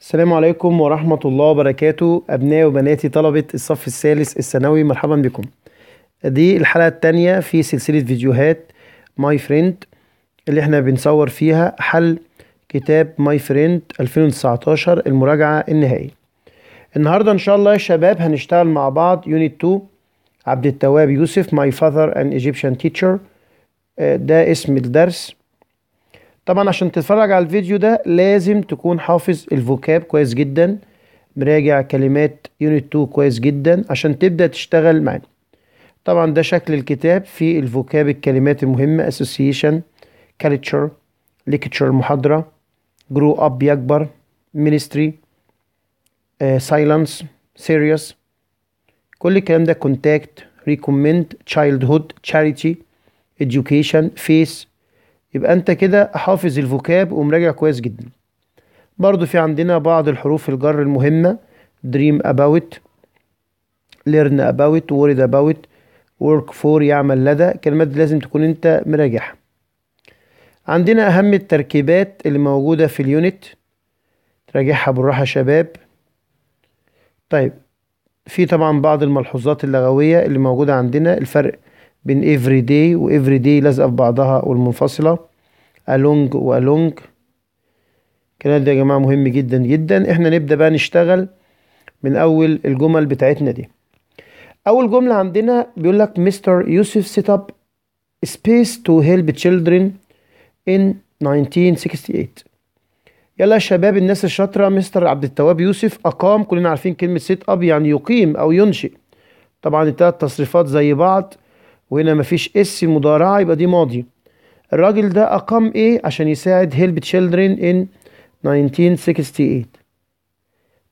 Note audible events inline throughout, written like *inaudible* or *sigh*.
السلام عليكم ورحمة الله وبركاته أبنائي وبناتي طلبة الصف الثالث الثانوي مرحبا بكم دي الحلقة الثانية في سلسلة فيديوهات ماي فريند اللي احنا بنصور فيها حل كتاب ماي فريند 2019 المراجعة النهائية النهاردة إن شاء الله يا شباب هنشتغل مع بعض يونت 2 عبد التواب يوسف ماي فاذر ان ايجيبشن تيتشر ده اسم الدرس طبعا عشان تتفرج على الفيديو ده لازم تكون حافظ الفوكاب كويس جدا مراجع كلمات يونت 2 كويس جدا عشان تبدأ تشتغل معانا طبعا ده شكل الكتاب في الفوكاب الكلمات المهمة association culture lecture محاضرة grow up يكبر ministry uh, silence serious كل الكلام ده contact recommend childhood charity education face يبقى انت كده حافظ الفوكاب ومراجع كويس جدا برضو في عندنا بعض الحروف الجر المهمة dream about learn about worried about work for يعمل لدى كلمات لازم تكون انت مراجعها عندنا اهم التركيبات اللي موجودة في اليونت راجعها بالراحة شباب طيب في طبعا بعض الملحوظات اللغوية اللي موجودة عندنا الفرق بين every day و every day لازقة في بعضها والمنفصلة الونج والونج الكلام ده يا جماعة مهم جدا جدا احنا نبدأ بقى نشتغل من اول الجمل بتاعتنا دي اول جملة عندنا بيقول لك مستر يوسف سيت أب سبيس تو هيلب تشيلدرن إن 1968 يلا يا شباب الناس الشاطرة مستر عبد التواب يوسف أقام كلنا عارفين كلمة سيت أب يعني يقيم أو ينشئ طبعا التلات تصريفات زي بعض وهنا مفيش اس المضارعة يبقى دي ماضي الراجل ده أقام إيه عشان يساعد هيلب تشيلدرن إن 1968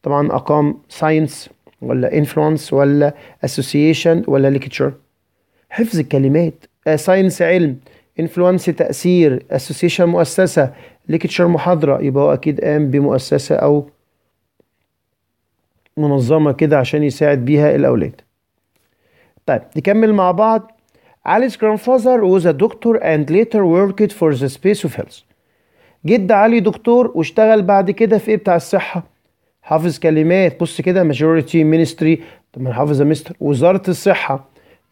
طبعا أقام ساينس ولا انفلونس ولا اسوسيشن ولا ليكتشر حفظ الكلمات ساينس آه، علم انفلونس تأثير اسوسيشن مؤسسة ليكتشر محاضرة يبقى هو أكيد قام بمؤسسة أو منظمة كده عشان يساعد بيها الأولاد طيب نكمل مع بعض علي's grandfather was a doctor and later worked for the Space of Health. جد علي دكتور واشتغل بعد كده في ايه بتاع الصحة؟ حافظ كلمات بص كده majority ministry طب من حافظ مستر وزارة الصحة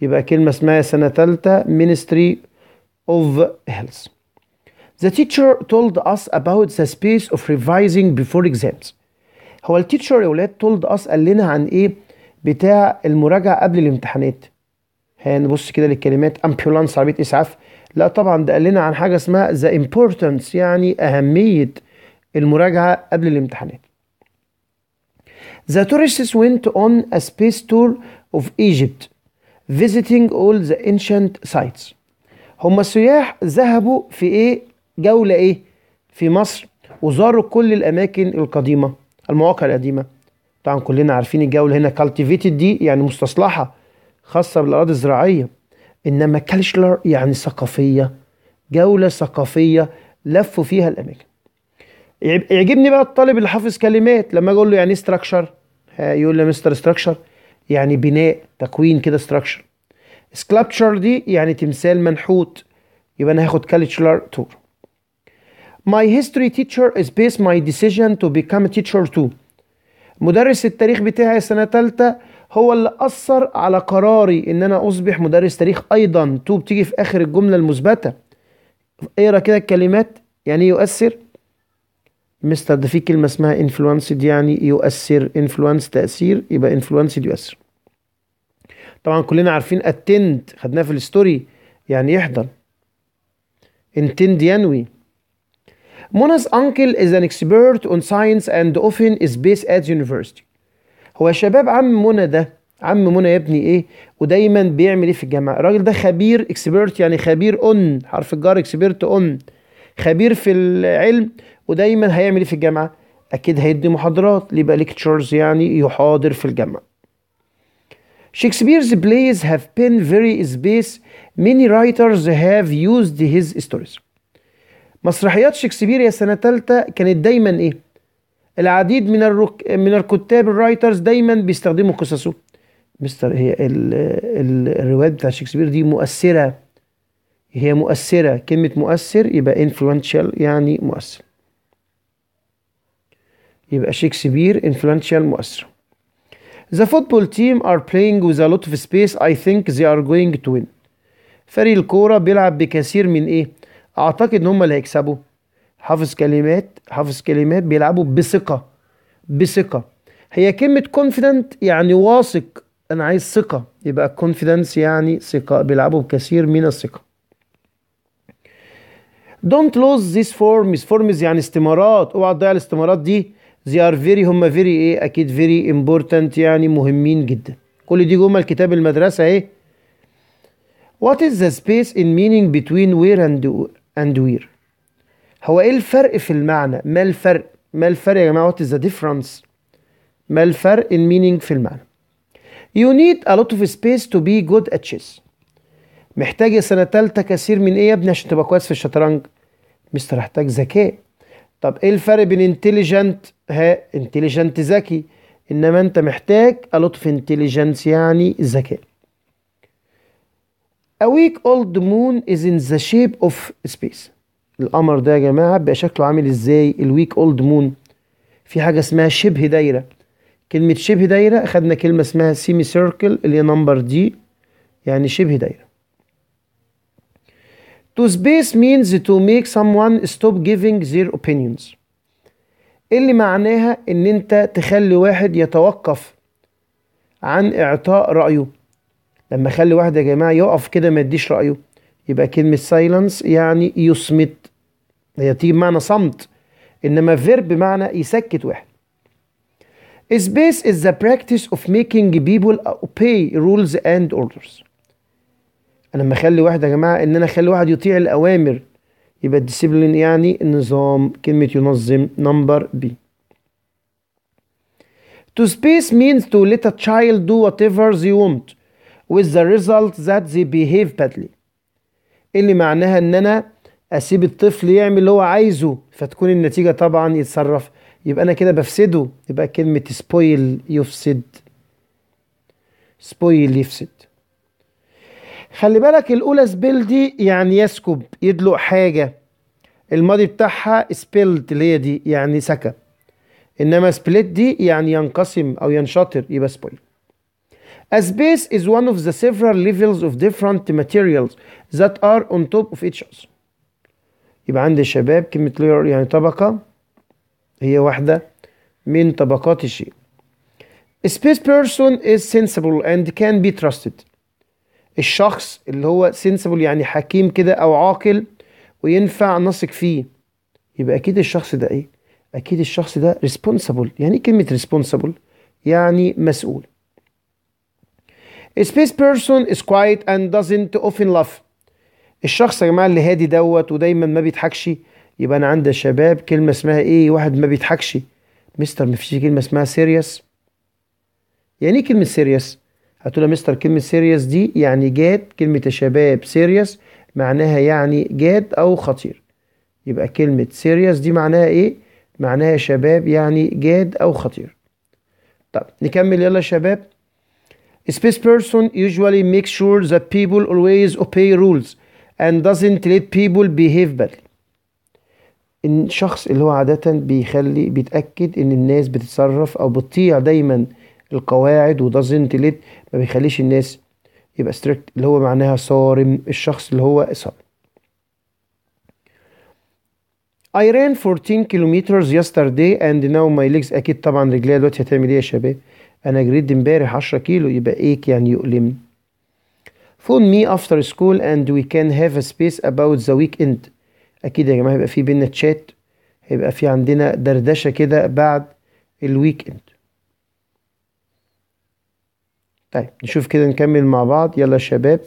يبقى كلمة اسمها سنة تالتة ministry of health. The teacher told us about the space of revising before exams. هو التيتشر يا ولاد told us قال لنا عن ايه بتاع المراجعة قبل الامتحانات. آه، نبص كده للكلمات امبيولانس عربيه اسعاف لا طبعا ده قال لنا عن حاجه اسمها ذا امبورتنس يعني اهميه المراجعه قبل الامتحانات The tourists went on a space tour of Egypt visiting all the ancient sites هم السياح ذهبوا في ايه جولة ايه في مصر وزاروا كل الاماكن القديمة المواقع القديمة طبعا كلنا عارفين الجولة هنا cultivated دي يعني مستصلحة خاصة بالأراضي الزراعية إنما كالشلر يعني ثقافية جولة ثقافية لفوا فيها الأماكن يعجبني بقى الطالب اللي حافظ كلمات لما اقول له يعني ايه ستراكشر يقول لي مستر ستراكشر يعني بناء تكوين كده ستراكشر سكلابتشر دي يعني تمثال منحوت يبقى انا هاخد كالشلر تور My history teacher is based my decision to become a teacher too مدرس التاريخ بتاعي سنة تالتة هو اللي أثر على قراري إن أنا أصبح مدرس تاريخ أيضا تو بتيجي في آخر الجملة المثبتة اقرا كده الكلمات يعني يؤثر مستر ده في كلمة اسمها انفلونسد يعني يؤثر انفلونس تأثير يبقى انفلونسد يؤثر طبعا كلنا عارفين اتند خدناه في الستوري يعني يحضر intend ينوي Mona's uncle is an expert on science and often is based at university هو شباب عم منى ده عم منى يا ابني ايه ودايما بيعمل ايه في الجامعه الراجل ده خبير اكسبيرت يعني خبير اون حرف الجار اكسبيرت اون خبير في العلم ودايما هيعمل ايه في الجامعه اكيد هيدي محاضرات ليبقى ليكتشرز يعني يحاضر في الجامعه شكسبيرز بلايز هاف بين فيري سبيس ميني رايترز هاف يوزد هيز ستوريز مسرحيات شكسبير يا سنة تالتة كانت دايما ايه العديد من الرك... من الكتاب الرايترز دايما بيستخدموا قصصه مستر هي ال... الروايات بتاع شكسبير دي مؤثره هي مؤثره كلمه مؤثر يبقى influential يعني مؤثر يبقى شكسبير influential مؤثر The football team are playing with a lot of space I think they are going to win فريق الكورة بيلعب بكثير من ايه؟ اعتقد ان هم اللي هيكسبوا حافظ كلمات حافظ كلمات بيلعبوا بثقه بثقه هي كلمه كونفيدنت يعني واثق انا عايز ثقه يبقى كونفيدنس يعني ثقه بيلعبوا بكثير من الثقه don't lose these forms forms يعني استمارات اوعى تضيع الاستمارات دي they are very هم very ايه اكيد very important يعني مهمين جدا كل دي جمل كتاب المدرسه ايه What is the space in meaning between where and, and where? هو ايه الفرق في المعنى ما الفرق ما الفرق يا جماعه what is the difference ما الفرق in meaning في المعنى you need a lot of space to be good at chess محتاج سنه تالته كثير من ايه يا ابني عشان تبقى كويس في الشطرنج مستر احتاج ذكاء طب ايه الفرق بين انتليجنت ها انتليجنت ذكي انما انت محتاج a lot of intelligence يعني ذكاء A weak old moon is in the shape of space القمر ده يا جماعة بقى شكله عامل ازاي الويك اولد مون في حاجة اسمها شبه دايرة كلمة شبه دايرة خدنا كلمة اسمها سيمي سيركل اللي هي نمبر دي يعني شبه دايرة To space means to make someone stop giving their opinions اللي معناها ان انت تخلي واحد يتوقف عن اعطاء رأيه لما اخلي واحد يا جماعة يقف كده ما يديش رأيه يبقى كلمة سايلنس يعني يصمت هي تيجي بمعنى صمت إنما فيرب بمعنى يسكت واحد Space is the practice of making people obey rules and orders أنا لما أخلي واحد يا جماعة إن أنا أخلي واحد يطيع الأوامر يبقى الديسيبلين يعني النظام كلمة ينظم نمبر بي To space means to let a child do whatever they want with the result that they behave badly اللي معناها ان انا اسيب الطفل يعمل اللي هو عايزه فتكون النتيجه طبعا يتصرف يبقى انا كده بفسده يبقى كلمه سبويل يفسد سبويل يفسد خلي بالك الاولى سبيل دي يعني يسكب يدلق حاجه الماضي بتاعها سبيلت اللي هي دي يعني سكب انما سبليت دي يعني ينقسم او ينشطر يبقى سبويل A space is one of the several levels of different materials that are on top of each other. يبقى عندي شباب كلمة layer يعني طبقة هي واحدة من طبقات الشيء. A space person is sensible and can be trusted. الشخص اللي هو sensible يعني حكيم كده أو عاقل وينفع نثق فيه. يبقى أكيد الشخص ده إيه؟ أكيد الشخص ده responsible. يعني إيه كلمة responsible؟ يعني مسؤول. A space person is quiet and doesn't often laugh. الشخص يا جماعة اللي هادي دوت ودايما ما بيضحكش يبقى أنا عندي شباب كلمة اسمها إيه واحد ما بيضحكش مستر ما فيش كلمة اسمها سيريس يعني إيه كلمة سيريس؟ هتقول يا مستر كلمة سيريس دي يعني جاد كلمة يا شباب سيريس معناها يعني جاد أو خطير يبقى كلمة سيريس دي معناها إيه؟ معناها شباب يعني جاد أو خطير طب نكمل يلا يا شباب Space person usually makes sure that people always obey rules and doesn't let people behave badly. إن الشخص اللي هو عادة بيخلي بيتأكد إن الناس بتتصرف أو بتطيع دايما القواعد ودازنت let ما بيخليش الناس يبقى strict اللي هو معناها صارم الشخص اللي هو صارم. I ran 14 kilometers yesterday and now my legs أكيد طبعا رجليا دلوقتي هتعمل إيه يا شباب؟ انا جريت امبارح 10 كيلو يبقى ايه يعني يؤلمني فون مي افتر سكول اند وي كان هاف ا سبيس اباوت ذا ويك اند اكيد يا جماعه هيبقى في بينا تشات هيبقى في عندنا دردشه كده بعد الويك اند طيب نشوف كده نكمل مع بعض يلا يا شباب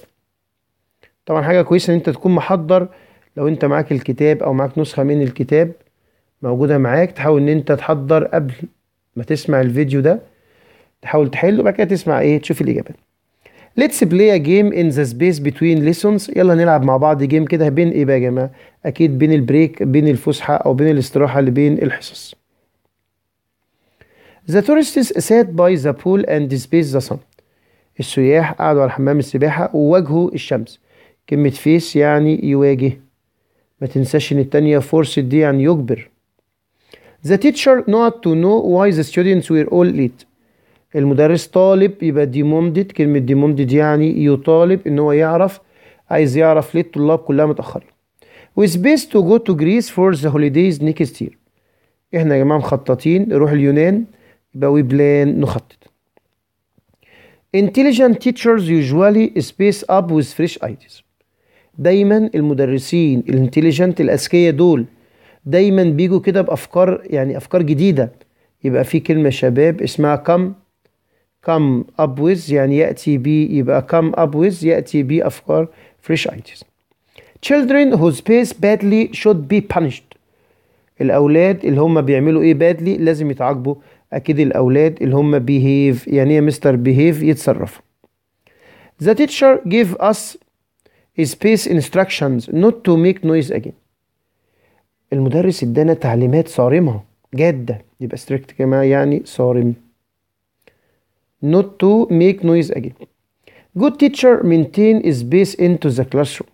طبعا حاجه كويسه ان انت تكون محضر لو انت معاك الكتاب او معاك نسخه من الكتاب موجوده معاك تحاول ان انت تحضر قبل ما تسمع الفيديو ده تحاول تحل وبعد كده تسمع ايه تشوف الاجابات ليتس بلاي جيم ان ذا سبيس بتوين ليسونز يلا نلعب مع بعض جيم كده بين ايه بقى يا جماعه اكيد بين البريك بين الفسحه او بين الاستراحه اللي بين الحصص The tourists sat by the pool and displaced the sun. السياح قعدوا على حمام السباحة وواجهوا الشمس. كلمة فيس يعني يواجه. ما تنساش إن التانية فرصة دي يعني يجبر. The teacher not to know why the students were all late. المدرس طالب يبقى ديموندد كلمة ديموندد يعني يطالب ان هو يعرف عايز يعرف ليه الطلاب كلها متأخرين وسبيس تو جو تو جريس فور ذا holidays next يير احنا يا جماعة مخططين نروح اليونان يبقى وي بلان نخطط intelligent teachers usually space up with fresh ideas دايما المدرسين الانتليجنت الاذكياء دول دايما بيجوا كده بافكار يعني افكار جديده يبقى في كلمه شباب اسمها come كم أبوز يعني يأتي ب يبقى كم أبوز يأتي بأفكار فريش ideas. Children who space badly should be punished. الأولاد اللي هم بيعملوا إيه badly لازم يتعاقبوا أكيد الأولاد اللي هم بيهيف يعني يا مستر بيهيف يتصرفوا. The teacher give us space instructions not to make noise again. المدرس ادانا تعليمات صارمة جادة يبقى strict كمان يعني صارم. not to make noise again. Good teacher maintain space into the classroom.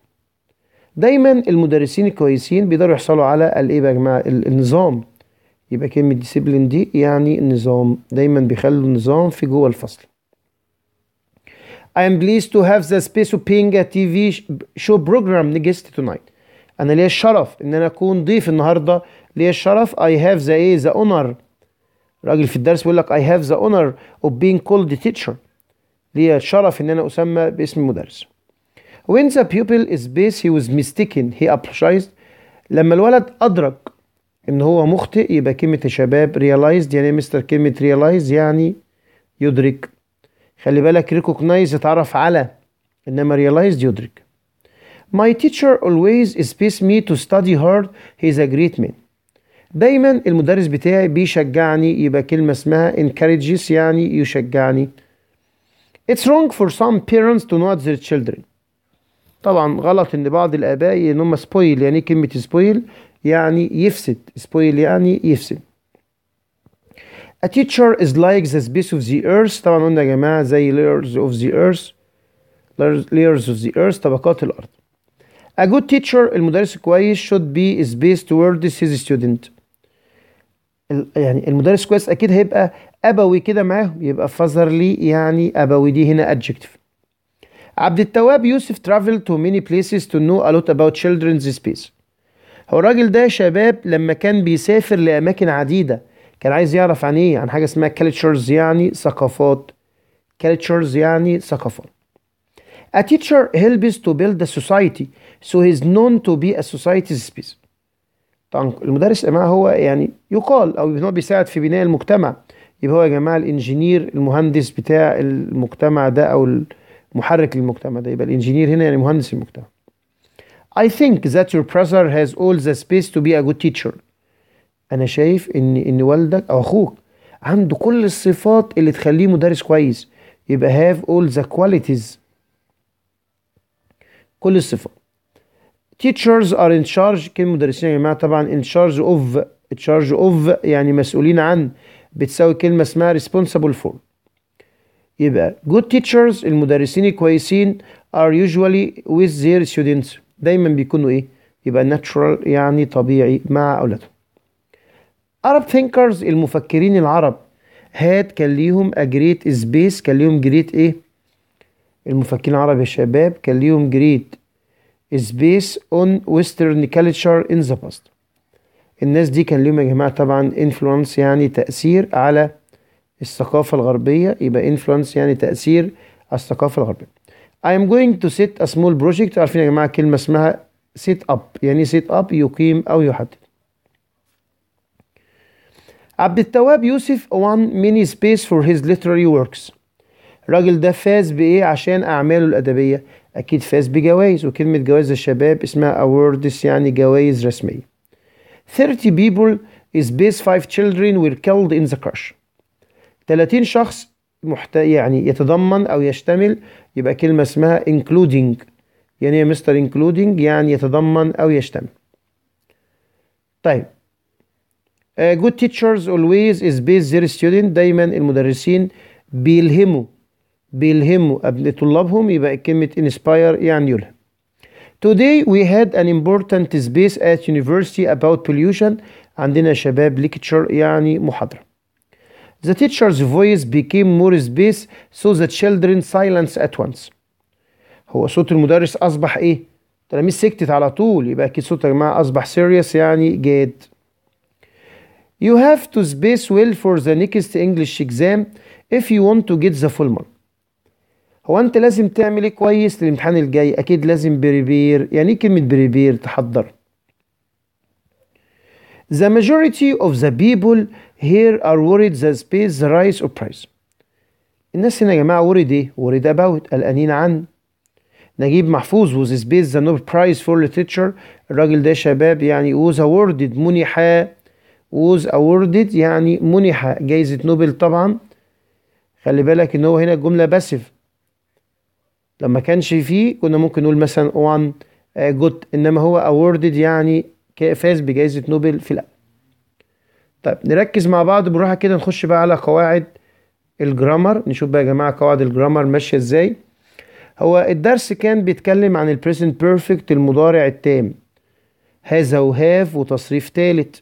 دايما المدرسين الكويسين بيقدروا يحصلوا على الايه بقى يا جماعه النظام يبقى كلمه ديسيبلين دي يعني نظام دايما بيخلوا النظام في جوه الفصل I am pleased to have the space of being a TV show program guest tonight انا ليا الشرف ان انا اكون ضيف النهارده ليا الشرف I have the the honor راجل في الدرس بيقول لك I have the honor of being called teacher ليا الشرف ان انا اسمى باسم مدرس when the pupil is base he was mistaken he apologized لما الولد ادرك ان هو مخطئ يبقى كلمه يا شباب realized يعني مستر كلمه realize يعني يدرك خلي بالك recognize يتعرف على انما realized يدرك my teacher always space me to study hard he is a great man دايما المدرس بتاعي بيشجعني يبقى كلمة اسمها encourages يعني يشجعني It's wrong for some parents to not their children طبعا غلط ان بعض الاباء ان هم سبويل يعني كلمة سبويل يعني يفسد سبويل يعني يفسد A teacher is like the space of the earth طبعا قلنا يا جماعة زي layers of the earth layers of the earth طبقات الارض A good teacher المدرس كويس should be is based towards his student يعني المدرس كويس اكيد هيبقى ابوي كده معاهم يبقى فذرلي يعني ابوي دي هنا ادجكتيف عبد التواب يوسف traveled to many places to know a lot about children's space هو الراجل ده شباب لما كان بيسافر لاماكن عديده كان عايز يعرف عن ايه عن حاجه اسمها كالتشرز يعني ثقافات كالتشرز يعني ثقافات A teacher helps to build a society so he's known to be a society's space طبعا المدرس الجامعه هو يعني يقال او ان هو بيساعد في بناء المجتمع يبقى هو يا جماعه الانجينير المهندس بتاع المجتمع ده او المحرك للمجتمع ده يبقى الانجينير هنا يعني مهندس المجتمع I think that your brother has all the space to be a good teacher انا شايف ان ان والدك او اخوك عنده كل الصفات اللي تخليه مدرس كويس يبقى have all the qualities كل الصفات teachers are in charge كلمة مدرسين يا جماعة طبعا in charge of charge of يعني مسؤولين عن بتساوي كلمة اسمها responsible for يبقى good teachers المدرسين الكويسين are usually with their students دايما بيكونوا ايه يبقى natural يعني طبيعي مع أولادهم Arab thinkers المفكرين العرب هاد كان ليهم a great space كان ليهم great ايه المفكرين العرب يا شباب كان ليهم great is based on western culture in the past الناس دي كان ليهم يا جماعة طبعا influence يعني تأثير على الثقافة الغربية يبقى influence يعني تأثير على الثقافة الغربية I am going to set a small project عارفين يا جماعة كلمة اسمها set up يعني set up يقيم أو يحدد عبد التواب يوسف won many space for his literary works الراجل ده فاز بإيه عشان أعماله الأدبية أكيد فاز بجوائز وكلمة جوائز الشباب اسمها awards يعني جوائز رسمية 30 people is based 5 children were killed in the crash 30 شخص محت... يعني يتضمن أو يشتمل يبقى كلمة اسمها including يعني يا مستر including يعني يتضمن أو يشتمل طيب good teachers always is based their student دايما المدرسين بيلهموا بيلهموا قبل طلابهم يبقى كلمة inspire يعني يلهم. Today we had an important space at university about pollution عندنا شباب lecture يعني محاضرة. The teacher's voice became more space so the children silence at once. هو صوت المدرس أصبح إيه؟ التلاميذ سكتت على طول يبقى أكيد صوت يا جماعة أصبح serious يعني جاد. You have to space well for the next English exam if you want to get the full mark. هو انت لازم تعمل ايه كويس للامتحان الجاي اكيد لازم بريبير يعني ايه كلمه بريبير تحضر The majority of the people here are worried that space the rise or price الناس هنا يا جماعه worried ايه worried about قلقانين عن نجيب محفوظ was space the Nobel Prize for Literature الراجل ده شباب يعني was awarded منح was awarded يعني منح جائزه نوبل طبعا خلي بالك ان هو هنا الجمله باسف لما كانش فيه كنا ممكن نقول مثلا وان جوت uh, انما هو اووردد يعني فاز بجائزه نوبل في الأول. طيب نركز مع بعض بالراحه كده نخش بقى على قواعد الجرامر نشوف بقى يا جماعه قواعد الجرامر ماشيه ازاي هو الدرس كان بيتكلم عن البريزنت بيرفكت المضارع التام هذا وهاف وتصريف ثالث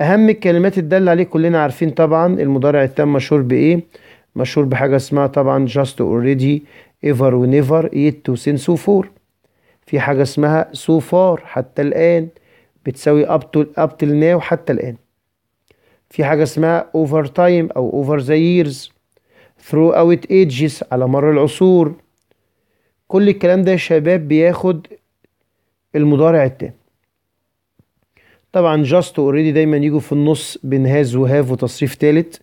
اهم الكلمات الدالة عليه كلنا عارفين طبعا المضارع التام مشهور بايه مشهور بحاجه اسمها طبعا جاست اوريدي ايفر ونيفر ايت وسين سوفور في حاجة اسمها سوفار حتى الآن بتساوي up to up till now حتى الآن في حاجة اسمها over time أو over the years throughout ages على مر العصور كل الكلام ده يا شباب بياخد المضارع التام طبعا جاست اوريدي دايما يجوا في النص بين هاز وهاف وتصريف تالت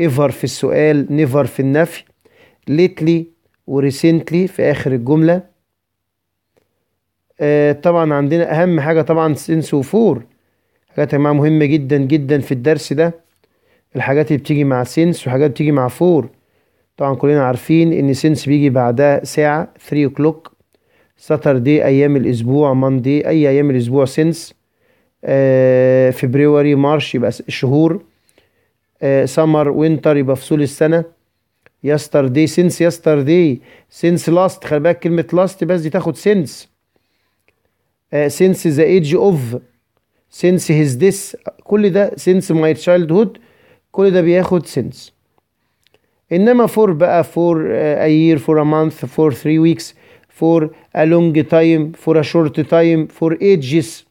ايفر في السؤال نيفر في النفي ليتلي وريسنتلي في اخر الجمله آه طبعا عندنا اهم حاجه طبعا سنس وفور حاجات يا جماعه مهمه جدا جدا في الدرس ده الحاجات اللي بتيجي مع سنس وحاجات بتيجي مع فور طبعا كلنا عارفين ان سنس بيجي بعدها ساعه 3 اوكلوك دي ايام الاسبوع ماندي اي ايام الاسبوع سنس آه فبريوري مارش يبقى الشهور آه سمر وينتر يبقى فصول السنه يستر يسترداي سينس دي سينس لاست خلي بالك كلمة لاست بس دي تاخد سينس سينس ذا ايدج اوف سينس هيز ديس كل ده سينس ماي تشايلد هود كل ده بياخد سينس انما فور بقى فور ا يير فور ا مانث فور ثري ويكس فور ا لونج تايم فور ا شورت تايم فور ايدجز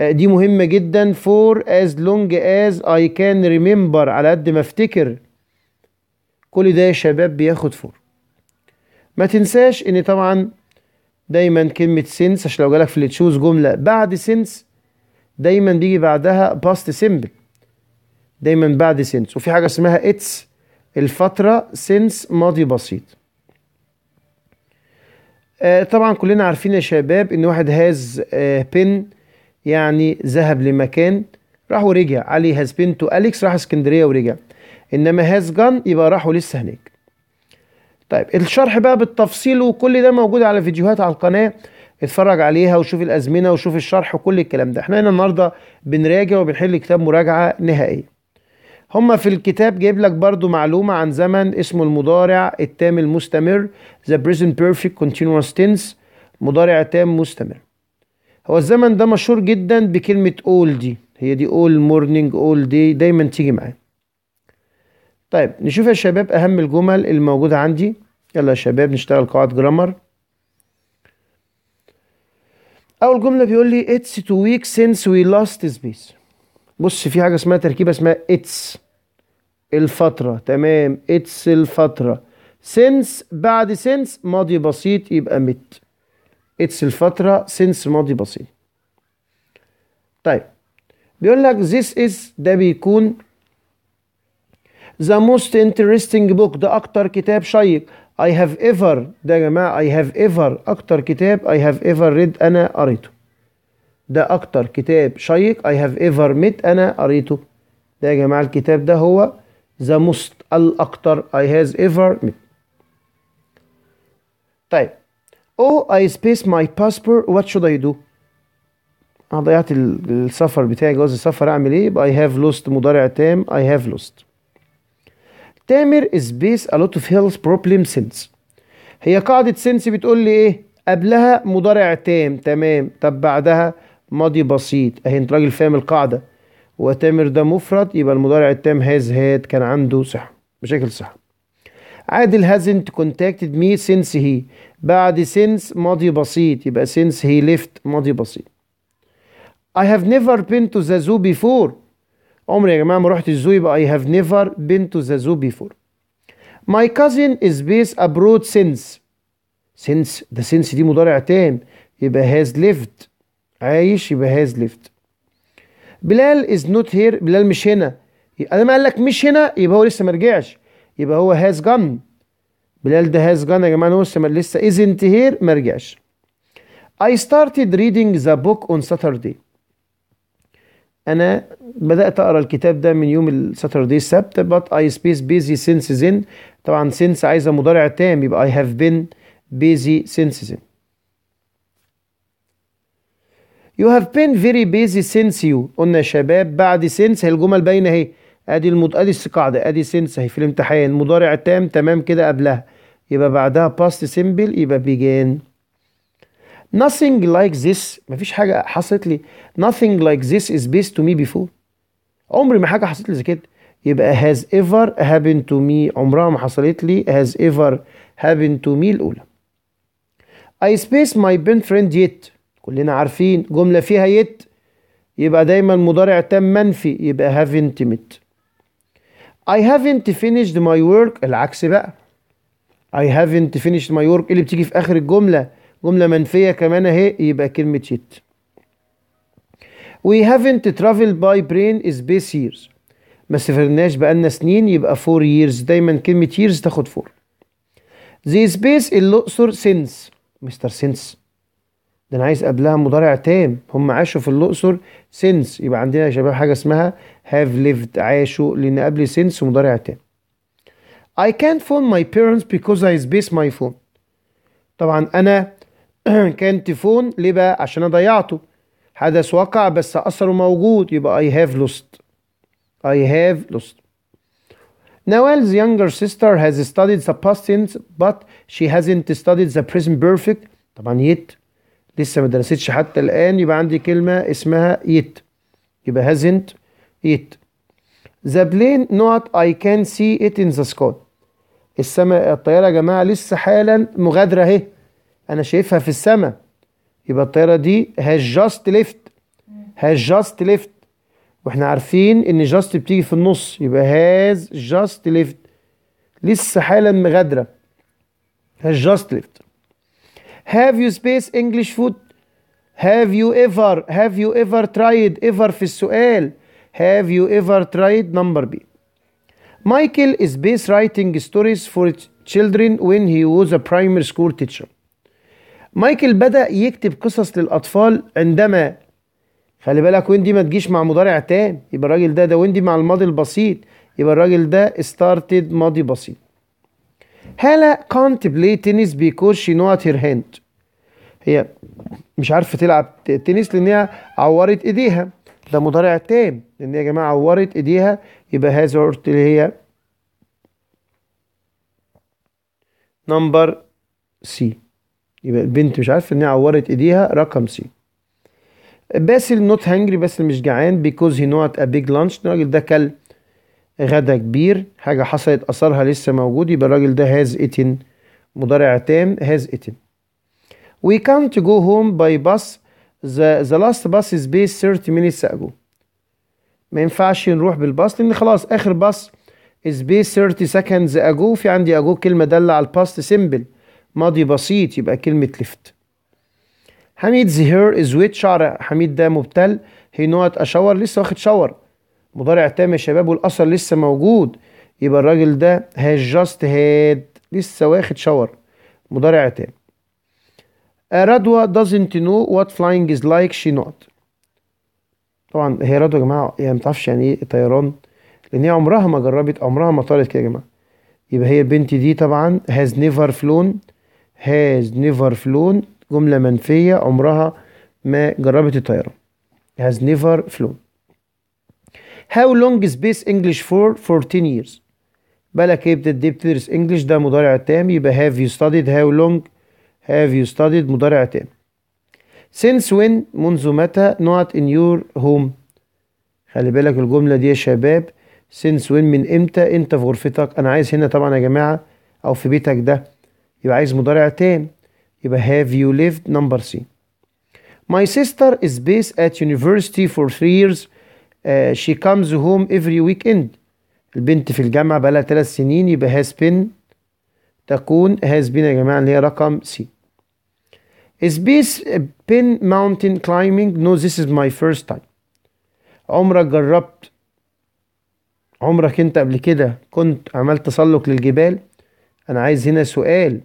دي مهمة جدا فور از لونج از اي كان ريمبر على قد ما افتكر كل ده يا شباب بياخد فور ما تنساش ان طبعا دايما كلمة سنس عشان لو جالك في التشوز جملة بعد سنس دايما بيجي بعدها باست سيمبل دايما بعد سنس وفي حاجة اسمها اتس الفترة سنس ماضي بسيط آه طبعا كلنا عارفين يا شباب ان واحد هاز آه بن يعني ذهب لمكان راح ورجع علي هاز بن تو اليكس راح اسكندرية ورجع انما هاز جان يبقى راحوا لسه هناك طيب الشرح بقى بالتفصيل وكل ده موجود على فيديوهات على القناه اتفرج عليها وشوف الازمنه وشوف الشرح وكل الكلام ده احنا هنا النهارده بنراجع وبنحل كتاب مراجعه نهائيه هما في الكتاب جايب لك برضو معلومة عن زمن اسمه المضارع التام المستمر The present perfect continuous tense مضارع تام مستمر هو الزمن ده مشهور جدا بكلمة all دي هي دي all morning all day دايما تيجي معاه طيب نشوف يا شباب أهم الجمل الموجودة عندي يلا يا شباب نشتغل قواعد جرامر أول جملة بيقول لي اتس تو ويك سينس وي لوست سبيس بص في حاجة اسمها تركيبة اسمها اتس الفترة تمام اتس الفترة سينس بعد سينس ماضي بسيط يبقى مت اتس الفترة سينس ماضي بسيط طيب بيقول لك this is ده بيكون the most interesting book ده أكتر كتاب شيق I have ever ده يا جماعة I have ever أكتر كتاب I have ever read أنا قريته ده أكتر كتاب شيق I have ever met أنا قريته ده يا جماعة الكتاب ده هو the most الأكتر I have ever met طيب Oh I space my passport what should I do؟ أنا ضيعت السفر بتاعي جواز السفر أعمل إيه؟ I have lost مضارع تام I have lost تامر is based a lot of health problem since هي قاعدة since بتقول لي ايه قبلها مضارع تام تمام طب بعدها ماضي بسيط اهي انت راجل فاهم القاعدة وتامر ده مفرد يبقى المضارع التام هاز هاد كان عنده صحة مشاكل صحة عادل hasn't contacted me since he بعد since ماضي بسيط يبقى since he left ماضي بسيط I have never been to the zoo before عمري يا جماعه ما رحت الزو يبقى اي هاف نيفر بين تو ذا زو بيفور ماي كازن از بيس ابرود سينس سينس ده سينس دي مضارع تام يبقى هاز ليفت عايش يبقى هاز ليفت بلال از نوت هير بلال مش هنا انا ما قال لك مش هنا يبقى هو لسه ما رجعش يبقى هو هاز جن بلال ده هاز جن يا جماعه هو لسه لسه ازنت هير ما رجعش I started reading the book on Saturday انا بدات اقرا الكتاب ده من يوم الساتردي السبت بات اي سبيس بيزي سينس زين طبعا سينس عايزه مضارع تام يبقى اي هاف بين بيزي سينس زين يو هاف بين فيري بيزي سينس يو قلنا يا شباب بعد سينس هي الجمل باينه اهي ادي المد... ادي القاعده ادي سينس اهي في الامتحان مضارع تام تمام كده قبلها يبقى بعدها باست سيمبل يبقى بيجان nothing like this مفيش حاجه حصلت لي nothing like this is based to me before عمري ما حاجه حصلت لي زي كده يبقى has ever happened to me عمرها ما حصلت لي has ever happened to me الاولى I space my best friend yet كلنا عارفين جمله فيها yet يبقى دايما مضارع تام منفي يبقى haven't met I haven't finished my work العكس بقى I haven't finished my work اللي بتيجي في اخر الجمله جملة منفية كمان اهي يبقى كلمة يت We haven't traveled by brain is base years ما سافرناش بقالنا سنين يبقى four years دايما كلمة years تاخد four The space الأقصر since مستر since ده أنا عايز قبلها مضارع تام هم عاشوا في الأقصر since يبقى عندنا يا شباب حاجة اسمها have lived عاشوا لأن قبل since مضارع تام I can't phone my parents because I space my phone طبعا أنا *clears throat* كان تيفون ليه بقى عشان انا ضيعته حدث وقع بس اثره موجود يبقى اي هاف لوست اي هاف لوست Nawal's younger sister has studied the past tense but she hasn't studied the present perfect طبعا يت لسه ما درستش حتى الآن يبقى عندي كلمة اسمها يت يبقى hasn't يت The plane not I can see it in the sky السماء الطيارة يا جماعة لسه حالا مغادرة اهي انا شايفها في السماء يبقى الطياره دي هاز جاست ليفت هاز جاست ليفت واحنا عارفين ان جاست بتيجي في النص يبقى هاز جاست ليفت لسه حالا مغادره هاز جاست ليفت هاف يو سبيس انجلش فود هاف يو ايفر هاف يو ايفر ترايد ايفر في السؤال هاف يو ايفر ترايد نمبر بي مايكل از بيس رايتنج ستوريز فور children when he was a primary school teacher مايكل بدأ يكتب قصص للأطفال عندما خلي بالك ويندي ما تجيش مع مضارع تام يبقى الراجل ده ده ويندي مع الماضي البسيط يبقى الراجل ده ستارتد ماضي بسيط هالا كانت بلاي تنس بيكوز شي نوت هير هاند هي مش عارفه تلعب تنس لانها عورت ايديها ده مضارع تام لان يا جماعه عورت ايديها يبقى هازورت اللي هي نمبر سي يبقى البنت مش عارفه انها عورت ايديها رقم سي باسل نوت هانجري باسل مش جعان بيكوز هي نوت ا بيج لانش الراجل ده كل غدا كبير حاجه حصلت اثرها لسه موجود يبقى الراجل ده هاز ايتن مضارع تام هاز ايتن وي كانت جو هوم باي باس ذا ذا لاست باس از بيس 30 مينيتس اجو ما ينفعش نروح بالباص لان خلاص اخر باص از بيس 30 سكندز اجو في عندي اجو كلمه داله على الباست سيمبل ماضي بسيط يبقى كلمة لفت حميد زهير از ويت شعر حميد ده مبتل هي نوت اشاور لسه واخد شاور مضارع تام يا شباب والاثر لسه موجود يبقى الراجل ده هاز جاست هاد لسه واخد شاور مضارع تام رضوى uh, doesn't know what flying is like she not طبعا هي رضوى يا جماعه يعني ما تعرفش يعني ايه طيران لان هي عمرها ما جربت عمرها ما طارت كده يا جماعه يبقى هي البنت دي طبعا has never flown هاز نيفر فلون جملة منفية عمرها ما جربت has هاز نيفر فلون هاو لونج سبيس انجلش فور 14 years بالك ايه بتدي بتدرس انجلش ده مضارع تام يبقى هاف يو ستاديد هاو لونج هاف يو ستاديد مضارع تام since when منذ متى not in your home خلي بالك الجملة دي يا شباب since when من امتى انت في غرفتك انا عايز هنا طبعا يا جماعة او في بيتك ده يبقى عايز مضارع تام يبقى have you lived number C My sister is based at university for three years uh, she comes home every weekend البنت في الجامعة بقالها ثلاث سنين يبقى has been تكون has been يا جماعة اللي هي رقم C Is based been mountain climbing? No this is my first time عمرك جربت عمرك انت قبل كده كنت عملت تسلق للجبال انا عايز هنا سؤال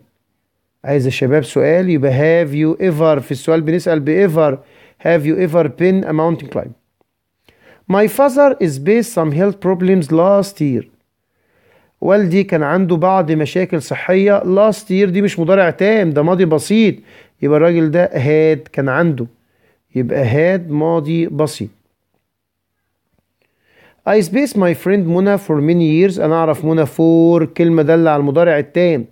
عايز الشباب سؤال يبقى هاف يو ايفر في السؤال بنسأل بايفر هاف يو ايفر بين a mountain climb My father is based some health problems last year والدي كان عنده بعض مشاكل صحية last year دي مش مضارع تام ده ماضي بسيط يبقى الراجل ده هاد كان عنده يبقى هاد ماضي بسيط I space my friend منى for many years أنا أعرف منى for كلمة دل على المضارع التام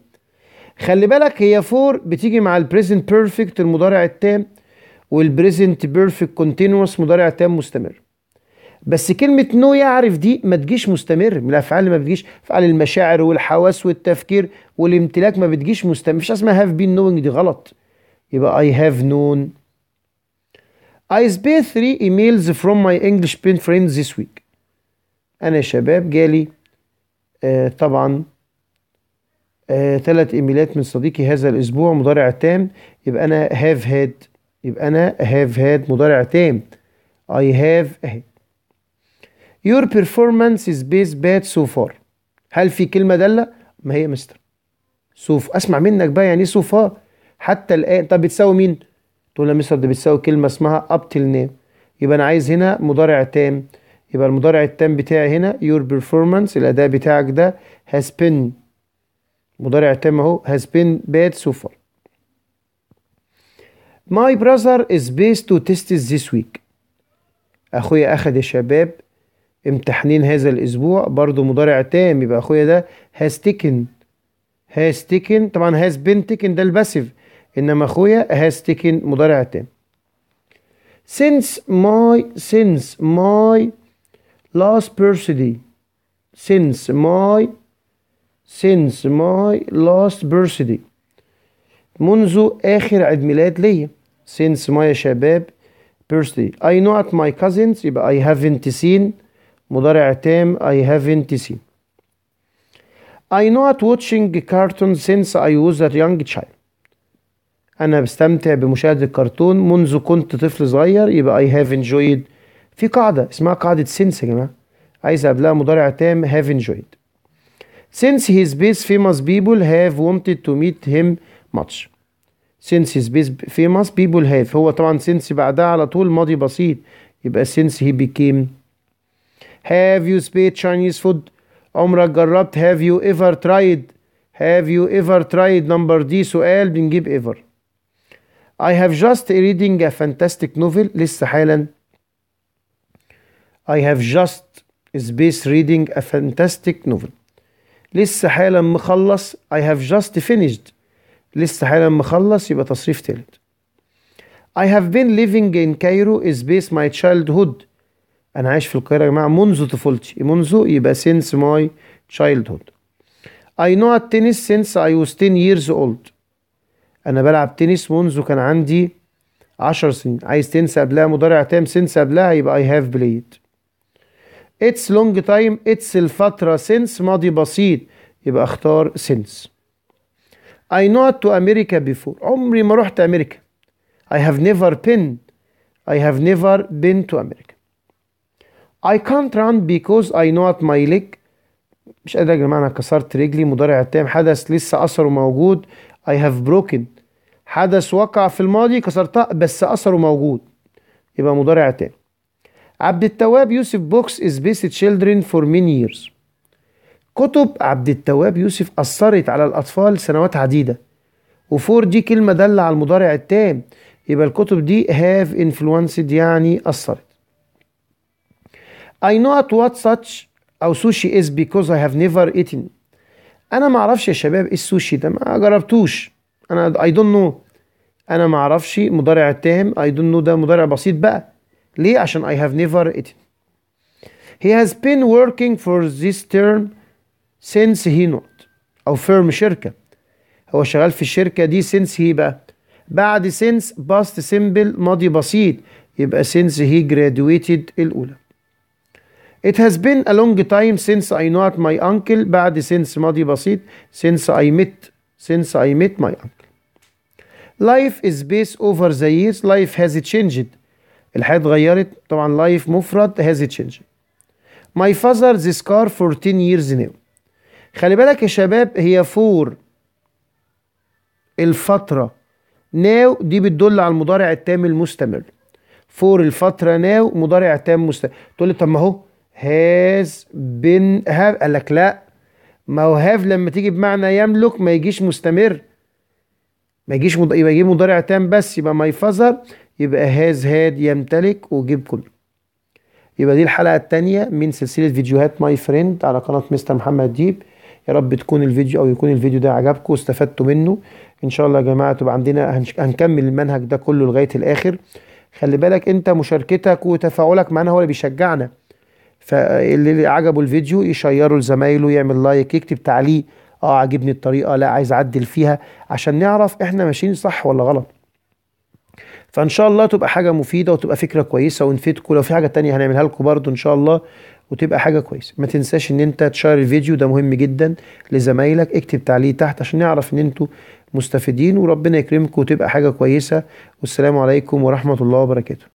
خلي بالك هي فور بتيجي مع البريزنت بيرفكت المضارع التام والبريزنت بيرفكت كونتينوس مضارع تام مستمر بس كلمة نو يعرف دي ما تجيش مستمر من الأفعال اللي ما بتجيش أفعال المشاعر والحواس والتفكير والامتلاك ما بتجيش مستمر مفيش اسمها هاف بين نوينج دي غلط يبقى أي هاف نون I spent three emails from my English pen friends this week أنا يا شباب جالي آه طبعا آه ثلاث ايميلات من صديقي هذا الاسبوع مضارع تام يبقى انا هاف هاد يبقى انا هاف هاد مضارع تام اي هاف هاد يور بيرفورمانس از بيز باد سو فار هل في كلمه داله ما هي مستر سوف اسمع منك بقى يعني ايه سو فار حتى الان طب بتساوي مين تقول لي مستر ده بتساوي كلمه اسمها اب تيل نيم يبقى انا عايز هنا مضارع تام يبقى المضارع التام بتاعي هنا your performance الاداء بتاعك ده has been مضارع تام اهو has been bad so far my brother is based to test this week اخويا اخد يا شباب امتحانين هذا الاسبوع برضو مضارع تام يبقى اخويا ده has taken has taken طبعا has been taken ده الباسيف انما اخويا has taken مضارع تام since my since my last birthday since my since my last birthday منذ آخر عيد ميلاد ليا since my شباب birthday I not my cousins يبقى I haven't seen مضارع تام I haven't seen I not watching cartoons since I was a young child أنا بستمتع بمشاهدة الكرتون منذ كنت طفل صغير يبقى I have enjoyed في قاعدة اسمها قاعدة since يا جماعة عايز قبلها مضارع تام have enjoyed Since his base famous people have wanted to meet him much. Since his base famous people have هو طبعا since بعدها على طول ماضي بسيط يبقى since he became Have you spied Chinese food؟ عمرك جربت have you ever tried have you ever tried number D سؤال بنجيب ever I have just reading a fantastic novel لسه حالا I have just is space reading a fantastic novel لسه حالا مخلص I have just finished لسه حالا مخلص يبقى تصريف تالت I have been living in Cairo is based my childhood أنا عايش في القاهرة يا جماعة منذ طفولتي منذ يبقى since my childhood I know tennis since I was 10 years old أنا بلعب تنس منذ كان عندي 10 سنين عايز تنسى قبلها مضارع تام سنس قبلها يبقى I have played اتس لونج تايم اتس الفترة سينس ماضي بسيط يبقى اختار سينس I not to America before عمري ما رحت أمريكا I have never been I have never been to America I can't run because I not my leg مش قادر يا جماعة أنا كسرت رجلي مضارع التام حدث لسه أثره موجود I have broken حدث وقع في الماضي كسرتها بس أثره موجود يبقى مضارع تام عبد التواب يوسف بوكس از بيست تشيلدرن فور مين ييرز كتب عبد التواب يوسف أثرت على الأطفال سنوات عديدة وفور دي كلمة دالة على المضارع التام يبقى الكتب دي هاف انفلونسد يعني أثرت I know وات what such أو sushi is because I have never eaten أنا معرفش يا شباب إيه السوشي ده ما جربتوش أنا I don't know أنا معرفش مضارع التام I don't know ده مضارع بسيط بقى Li عشان I have never eaten he has been working for this term since he not أو firm شركة هو شغال في الشركة دي since he بقى بعد since past simple ماضي بسيط يبقى since he graduated الأولى It has been a long time since I not my uncle بعد since ماضي بسيط since I met since I met my uncle Life is based over the years life has changed الحياة اتغيرت طبعا لايف مفرد هاز تشينج ماي فازر ذيس كار 14 ييرز ناو خلي بالك يا شباب هي فور الفترة ناو دي بتدل على المضارع التام المستمر فور الفترة ناو مضارع تام مستمر تقول لي طب ما هو هاز بن هاف قال لك لا ما هو هاف لما تيجي بمعنى يملك ما يجيش مستمر ما يجيش مض... يبقى يجيب مضارع تام بس يبقى ماي فازر يبقى هاز هاد يمتلك وجيب كله يبقى دي الحلقة التانية من سلسلة فيديوهات ماي فريند على قناة مستر محمد ديب يا رب تكون الفيديو او يكون الفيديو ده عجبكم واستفدتوا منه ان شاء الله يا جماعة تبقى عندنا هنكمل المنهج ده كله لغاية الاخر خلي بالك انت مشاركتك وتفاعلك معانا هو اللي بيشجعنا فاللي عجبه الفيديو يشيره لزمايله يعمل لايك يكتب تعليق اه عجبني الطريقة لا عايز اعدل فيها عشان نعرف احنا ماشيين صح ولا غلط فان شاء الله تبقى حاجه مفيده وتبقى فكره كويسه ونفيدكم لو في حاجه تانية هنعملها لكم برضو ان شاء الله وتبقى حاجه كويسه ما تنساش ان انت تشير الفيديو ده مهم جدا لزمايلك اكتب تعليق تحت عشان نعرف ان انتوا مستفيدين وربنا يكرمكم وتبقى حاجه كويسه والسلام عليكم ورحمه الله وبركاته